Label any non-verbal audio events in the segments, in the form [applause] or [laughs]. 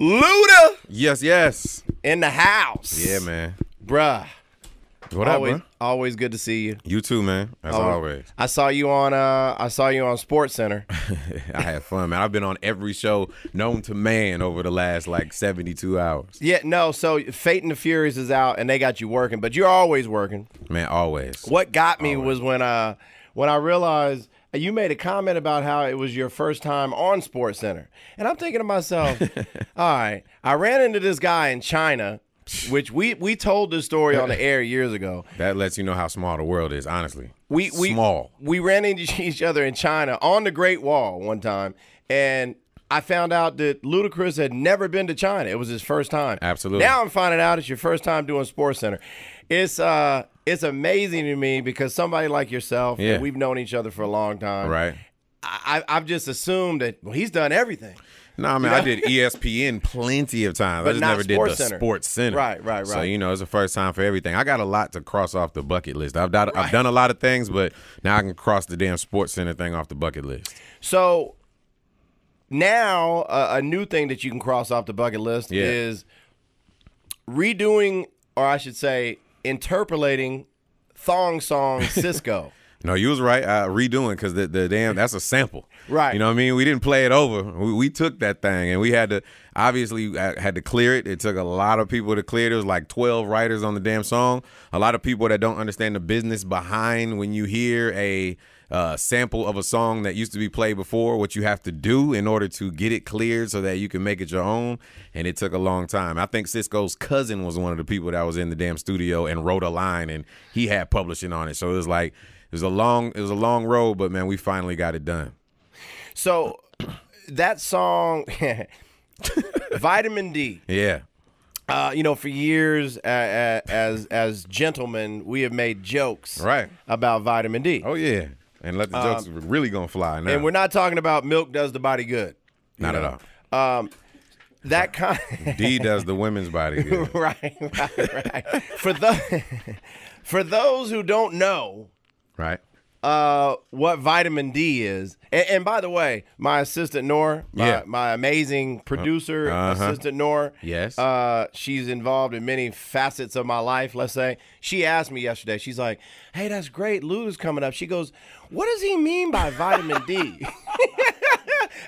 Luda. Yes, yes. In the house. Yeah, man. Bruh. What always, up, bro? Always good to see you. You too, man. As always. always. I saw you on uh I saw you on Sports Center. [laughs] I had fun, man. I've been on every show known to man over the last like 72 hours. Yeah, no, so Fate and the Furies is out and they got you working, but you're always working. Man, always. What got me was when uh when I realized – you made a comment about how it was your first time on Sports Center, and I'm thinking to myself, [laughs] all right, I ran into this guy in China. Which we we told this story on the [laughs] air years ago. That lets you know how small the world is, honestly. We we small. We ran into [laughs] each other in China on the Great Wall one time, and I found out that Ludacris had never been to China. It was his first time. Absolutely. Now I'm finding out it's your first time doing Sports Center. It's uh it's amazing to me because somebody like yourself, yeah. we've known each other for a long time. Right. I, I've just assumed that well, he's done everything. No, I mean I did ESPN plenty of times. But I just never Sports did the Center. Sports Center. Right, right, right. So you know, it's the first time for everything. I got a lot to cross off the bucket list. I've done, right. I've done a lot of things, but now I can cross the damn Sports Center thing off the bucket list. So now uh, a new thing that you can cross off the bucket list yeah. is redoing, or I should say, interpolating thong song Cisco. No, you was right. Uh, redoing because the, the damn that's a sample, right? You know what I mean. We didn't play it over. We, we took that thing and we had to obviously had to clear it. It took a lot of people to clear it. There was like twelve writers on the damn song. A lot of people that don't understand the business behind when you hear a uh, sample of a song that used to be played before, what you have to do in order to get it cleared so that you can make it your own. And it took a long time. I think Cisco's cousin was one of the people that was in the damn studio and wrote a line and he had publishing on it. So it was like it was a long it was a long road, but man, we finally got it done. So that song, [laughs] Vitamin D. Yeah. Uh, you know, for years uh, as as gentlemen, we have made jokes right about vitamin D. Oh yeah, and let the um, jokes um, really gonna fly. Now. And we're not talking about milk does the body good. Not know? at all. Um, that [laughs] kind D does the women's body [laughs] good. right, right, right. for the for those who don't know, Right. Uh, what vitamin D is. And, and by the way, my assistant Nor, my, yeah. my amazing uh, producer, uh -huh. assistant Nor. Yes. Uh, she's involved in many facets of my life, let's say. She asked me yesterday, she's like, Hey, that's great. Luda's coming up. She goes, what does he mean by vitamin D? [laughs]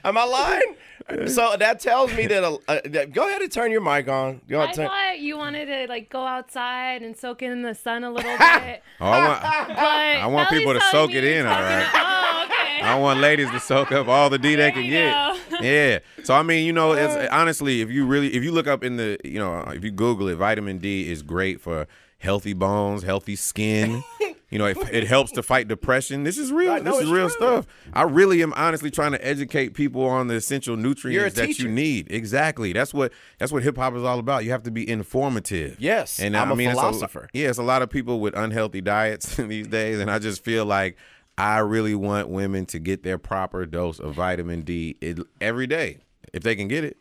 Am I lying? so that tells me that, that, go ahead and turn your mic on. Go I turn. thought you wanted to like go outside and soak in the sun a little [laughs] bit. oh, I want, [laughs] I want people to soak it in, all right. To, oh, okay. I want ladies to soak up all the D there they can get. Yeah. So I mean, you know, it's honestly, if you really, if you look up in the, you know, if you Google it, vitamin D is great for healthy bones, healthy skin. You know, it, it helps to fight depression. This is real. This is real true. stuff. I really am honestly trying to educate people on the essential nutrients that you need. Exactly. That's what that's what hip hop is all about. You have to be informative. Yes, and I'm I mean, a philosopher. It's a, yeah, it's a lot of people with unhealthy diets [laughs] these days, and I just feel like. I really want women to get their proper dose of vitamin D every day if they can get it.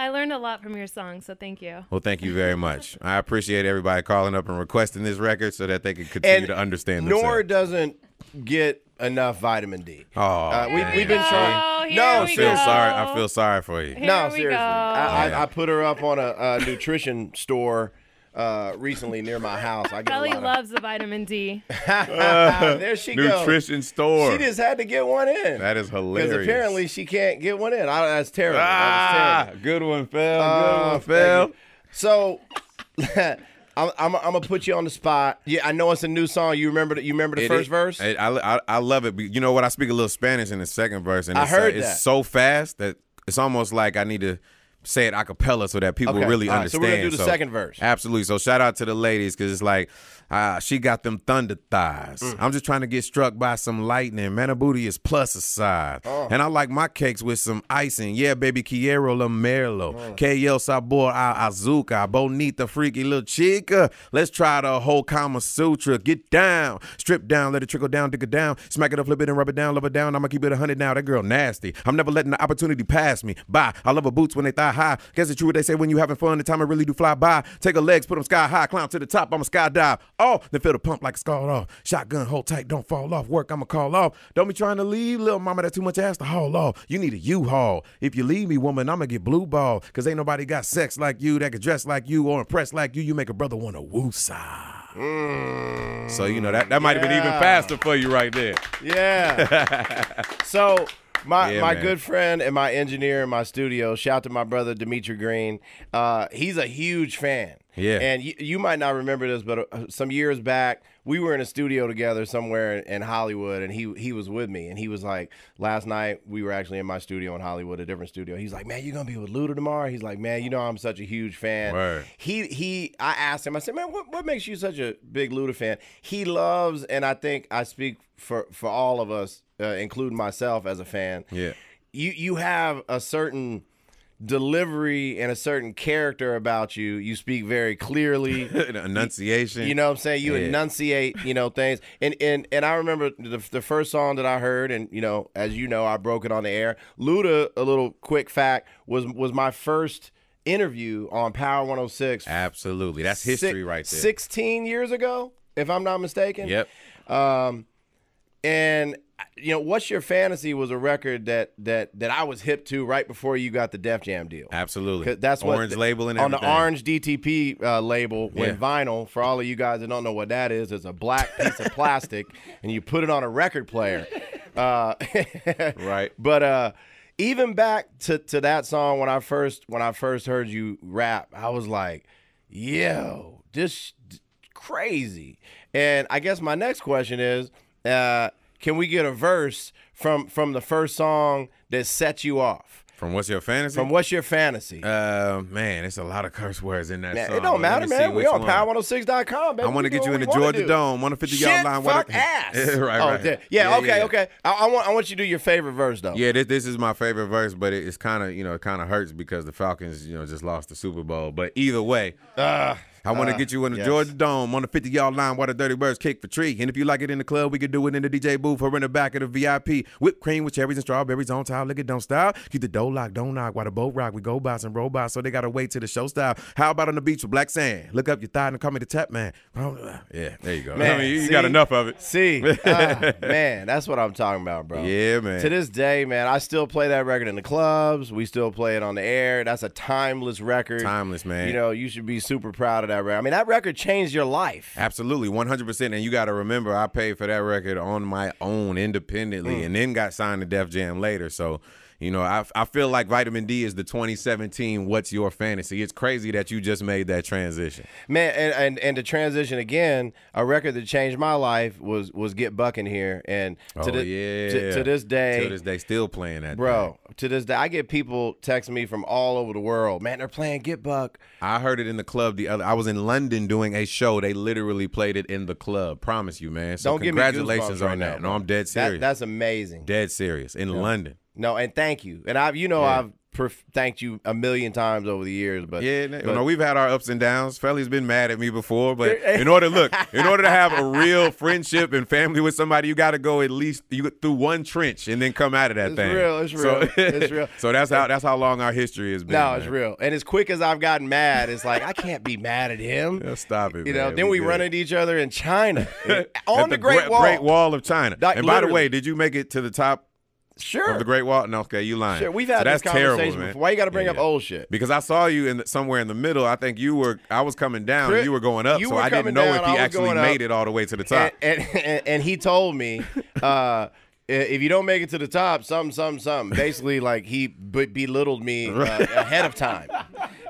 I learned a lot from your song, so thank you. Well, thank you very much. [laughs] I appreciate everybody calling up and requesting this record so that they can continue and to understand. Nor doesn't get enough vitamin D. Oh, uh, we, have been trying. no, I feel go. sorry. I feel sorry for you. Here no, seriously. I, I, I, put her up on a, a nutrition store uh, recently near my house. I get Kelly of... loves the vitamin D. [laughs] there she goes. Nutrition store. She just had to get one in. That is hilarious. Because apparently she can't get one in. I, that's terrible. Ah, that terrible. good one, Phil. Uh, good oh, one, Phil. So. [laughs] I'm, I'm, I'm, gonna put you on the spot. Yeah, I know it's a new song. You remember the, you remember the it, first verse? It, I, I, I love it. You know what? I speak a little Spanish in the second verse, and I uh, heard uh, it's so fast that it's almost like I need to say it a cappella so that people okay. really right. understand. So we're gonna do the so, second verse. Absolutely. So shout out to the ladies because it's like uh, she got them thunder thighs. Mm. I'm just trying to get struck by some lightning. Man, a booty is plus a size, oh. and I like my cakes with some icing. Yeah, baby, quiero la merlo, mm. Oh. que sabor a azuca, bonita, freaky little chica. Let's try the whole Kama Sutra. Get down, strip down, let it trickle down, dig it down, smack it up, flip it and rub it down, love it down. I'ma keep it a hundred now. That girl nasty. I'm never letting the opportunity pass me by. I love her boots when they thigh sky high. Guess it's true what they say when you having fun, the time I really do fly by. Take a legs, put them sky high, climb to the top, I'ma skydive. Oh, then feel the pump like a skull off. Shotgun, hold tight, don't fall off. Work, I'ma call off. Don't be trying to leave, little mama, that's too much ass to haul off. You need a U-Haul. If you leave me, woman, I'ma get blue ball. Cause ain't nobody got sex like you that could dress like you or impress like you. You make a brother wanna woo-side. Mm, so you know that that might yeah. have been even faster for you right there. Yeah. [laughs] so my yeah, my man. good friend and my engineer in my studio, shout to my brother Dimitri Green. Uh, he's a huge fan yeah. And you, you, might not remember this, but uh, some years back, we were in a studio together somewhere in, Hollywood, and he he was with me, and he was like, last night we were actually in my studio in Hollywood, a different studio. He's like, man, you are gonna be with Luda tomorrow? He's like, man, you know I'm such a huge fan. Word. He he, I asked him, I said, man, what what makes you such a big Luda fan? He loves, and I think I speak for for all of us, uh, including myself as a fan. Yeah. You you have a certain delivery and a certain character about you. You speak very clearly. [laughs] enunciation. You, you, know what I'm saying? You yeah. enunciate, you know, things. And and and I remember the, the first song that I heard, and you know, as you know, I broke it on the air. Luda, a little quick fact, was was my first interview on Power 106. Absolutely. That's history right there. 16 years ago, if I'm not mistaken. Yep. Um and you know, what's your fantasy was a record that that that I was hip to right before you got the Def Jam deal. Absolutely, that's what orange the, label and everything. on the orange DTP uh, label yeah. when vinyl. For all of you guys that don't know what that is, it's a black piece of plastic, [laughs] and you put it on a record player. Uh, [laughs] right. But uh, even back to to that song when I first when I first heard you rap, I was like, yo, this crazy. And I guess my next question is. Uh, can we get a verse from from the first song that set you off? From what's your fantasy? From what's your fantasy? Uh, man, it's a lot of curse words in that man, song. It don't matter, man. We on power106.com, baby. I want to get you into Georgia Dome, 150 yard line. Fuck ass. right, [laughs] right. Oh, yeah, yeah, okay, yeah. okay. I, I, want I want you to do your favorite verse though. Yeah, this, this is my favorite verse, but it, it's kind of you know it kind of hurts because the Falcons you know just lost the Super Bowl. But either way, uh, I want to uh, get you in the yes. Georgia Dome on the 50 yard line while the Dirty Birds kick for tree. And if you like it in the club, we could do it in the DJ booth or in the back of the VIP. Whipped cream with cherries and strawberries on top. Look at don't stop. Keep the dough locked, don't knock while the boat rock. We go by some robots, so they got to wait till the show style. How about on the beach with black sand? Look up your thigh and call me the tap man. Uh, yeah, there you go. Man, I mean, you, see, got enough of it. See, [laughs] uh, man, that's what I'm talking about, bro. Yeah, man. To this day, man, I still play that record in the clubs. We still play it on the air. That's a timeless record. Timeless, man. You know, you should be super proud of that record. I mean, that record changed your life. Absolutely, 100%. And you got to remember, I paid for that record on my own independently mm. and then got signed to Def Jam later. So you know, I, I feel like vitamin D is the 2017 What's Your Fantasy. It's crazy that you just made that transition. Man, and, and, and to transition again, a record that changed my life was was Get Bucking Here. And to, oh, the, yeah. to, to, this day. To this day, still playing that. Bro, thing. to this day, I get people texting me from all over the world. Man, they're playing Get Buck. I heard it in the club the other I was in London doing a show. They literally played it in the club. Promise you, man. So Don't congratulations on that. no, I'm dead serious. That, that's amazing. Dead serious. In yeah. London. No, and thank you. And I've, you know, yeah. I've perf- thanked you a million times over the years. But yeah, but, we've had our ups and downs. Felly's been mad at me before, but [laughs] in order to look, in order to have a real friendship and family with somebody, you got to go at least you through one trench and then come out of that it's thing. Real, it's real, so, it's [laughs] real. So that's how that's how long our history has been. No, man. it's real. And as quick as I've gotten mad, it's like I can't be mad at him. Yeah, stop it. You man. know, then we, we run into each other in China [laughs] on the, the, Great Wall, Great Wall of China. Like, and by the way, did you make it to the top Sure. Of the Great Wall? No, okay, you lying. Sure, we've had so this conversation terrible, before. Man. Why you got to bring yeah, up old shit? Because I saw you in the, somewhere in the middle. I think you were. I was coming down. Chris, you were going up, you so I didn't know down, if he actually made it all the way to the top. And, and, and, and he told me. [laughs] Uh, if you don't make it to the top, something, something, something. Basically, like he belittled me uh, ahead of time.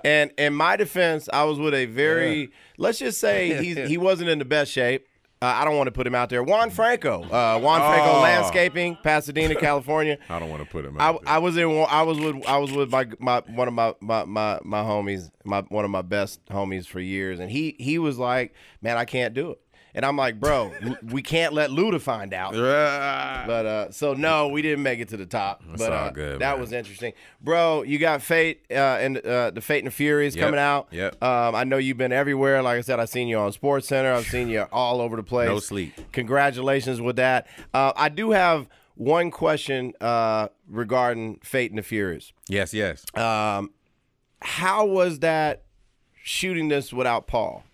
And in my defense, I was with a very, yeah. let's just say he he wasn't in the best shape. Uh, I don't want to put him out there. Juan Franco, uh, Juan oh. Franco Landscaping, Pasadena, [laughs] California. I don't want to put him. I, I, was in. I was with. I was with my, my one of my, my my my homies, my one of my best homies for years, and he he was like, "Man, I can't do it. And I'm like, bro, we can't let Luda find out. but uh, so no, we didn't make it to the top. That's but uh, good, that man. was interesting, bro. You got Fate uh, and uh, the Fate and the Furies yep. coming out. Yep. Um, I know you've been everywhere. Like I said, I've seen you on Sports Center. I've seen you all over the place. No sleep. Congratulations with that. Uh, I do have one question uh, regarding Fate and the Furies. Yes, yes. Um, how was that shooting this without Paul?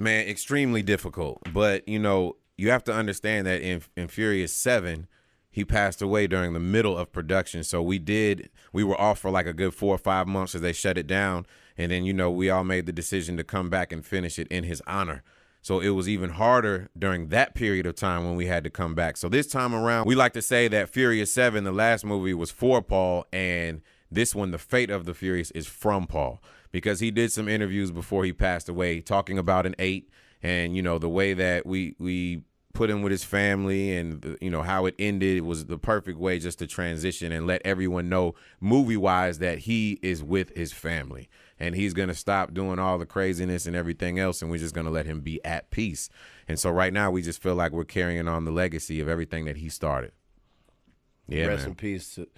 Man, extremely difficult. But you know, you have to understand that in, in Furious Seven, he passed away during the middle of production. So we did we were off for like a good four or five months as they shut it down. And then, you know, we all made the decision to come back and finish it in his honor. So it was even harder during that period of time when we had to come back. So this time around, we like to say that Furious 7, the last movie, was for Paul, and this one, The Fate of the Furious, is from Paul because he did some interviews before he passed away talking about an eight and you know the way that we we put him with his family and you know how it ended it was the perfect way just to transition and let everyone know movie wise that he is with his family and he's going to stop doing all the craziness and everything else and we're just going to let him be at peace and so right now we just feel like we're carrying on the legacy of everything that he started yeah rest man. in peace to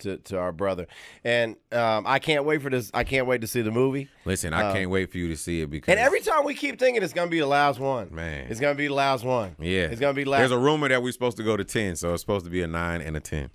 to, to our brother. And um, I can't wait for this. I can't wait to see the movie. Listen, I um, can't wait for you to see it because. And every time we keep thinking it's gonna be the last one, man, it's gonna be the last one. Yeah, it's gonna be. last There's a rumor that we're supposed to go to ten, so it's supposed to be a nine and a ten.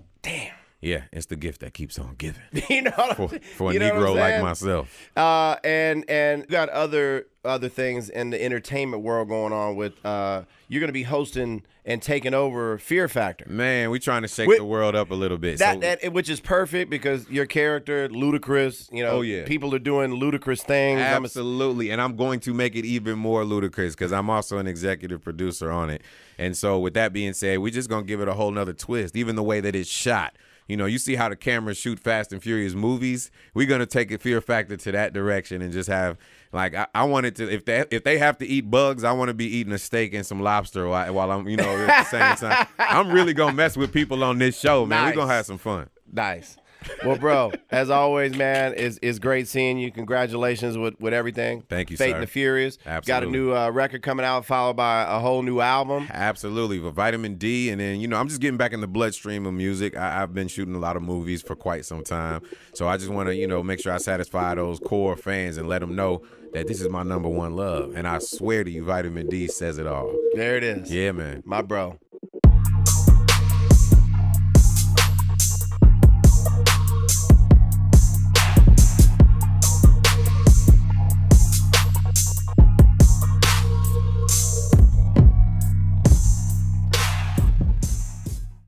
Yeah, it's the gift that keeps on giving. [laughs] you know, for, for a Negro like myself. Uh, and and got other other things in the entertainment world going on with uh, you're going to be hosting and taking over Fear Factor. Man, we're trying to shake with, the world up a little bit. That, so, that which is perfect because your character ludicrous. You know, oh yeah. people are doing ludicrous things. Absolutely, I'm a, and I'm going to make it even more ludicrous because I'm also an executive producer on it. And so, with that being said, we're just going to give it a whole nother twist. Even the way that it's shot you know, you see how the cameras shoot Fast and Furious movies. We're gonna take a fear factor to that direction and just have like I, I wanted to if they if they have to eat bugs, I want to be eating a steak and some lobster while, while I'm you know at the same time. [laughs] I'm really gonna mess with people on this show, man. Nice. We're gonna have some fun. Nice. Well, bro, as always, man, it's, is great seeing you. Congratulations with, with everything. Thank you, Fate sir. and the Furious. Absolutely. Got a new uh, record coming out, followed by a whole new album. Absolutely. With Vitamin D. And then, you know, I'm just getting back in the bloodstream of music. I, have been shooting a lot of movies for quite some time. So I just want to, you know, make sure I satisfy those core fans and let them know that this is my number one love. And I swear to you, Vitamin D says it all. There it is. Yeah, man. My bro.